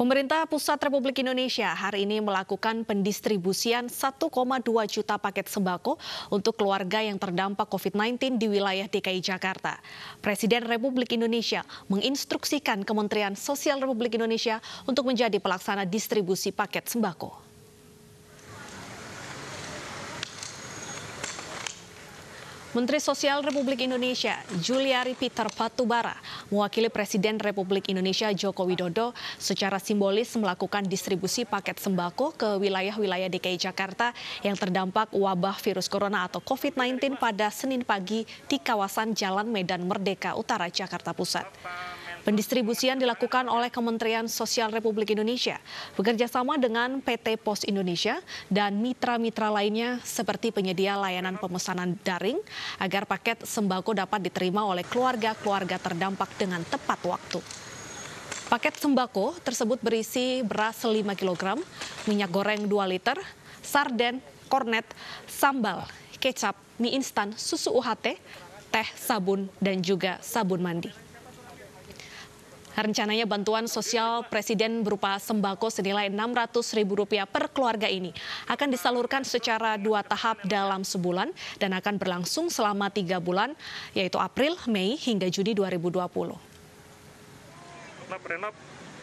Pemerintah Pusat Republik Indonesia hari ini melakukan pendistribusian 1,2 juta paket sembako untuk keluarga yang terdampak COVID-19 di wilayah DKI Jakarta. Presiden Republik Indonesia menginstruksikan Kementerian Sosial Republik Indonesia untuk menjadi pelaksana distribusi paket sembako. Menteri Sosial Republik Indonesia Juliari Peter Patubara mewakili Presiden Republik Indonesia Joko Widodo secara simbolis melakukan distribusi paket sembako ke wilayah-wilayah DKI Jakarta yang terdampak wabah virus corona atau COVID-19 pada Senin pagi di kawasan Jalan Medan Merdeka Utara Jakarta Pusat. Pendistribusian dilakukan oleh Kementerian Sosial Republik Indonesia bekerjasama dengan PT Pos Indonesia dan mitra-mitra lainnya seperti penyedia layanan pemesanan daring agar paket sembako dapat diterima oleh keluarga-keluarga terdampak dengan tepat waktu. Paket sembako tersebut berisi beras 5 kg, minyak goreng 2 liter, sarden, kornet, sambal, kecap, mie instan, susu UHT, teh, sabun, dan juga sabun mandi. Rencananya bantuan sosial Presiden berupa sembako senilai Rp600.000 per keluarga ini akan disalurkan secara dua tahap dalam sebulan dan akan berlangsung selama tiga bulan, yaitu April, Mei, hingga Juni 2020. Renap, renap.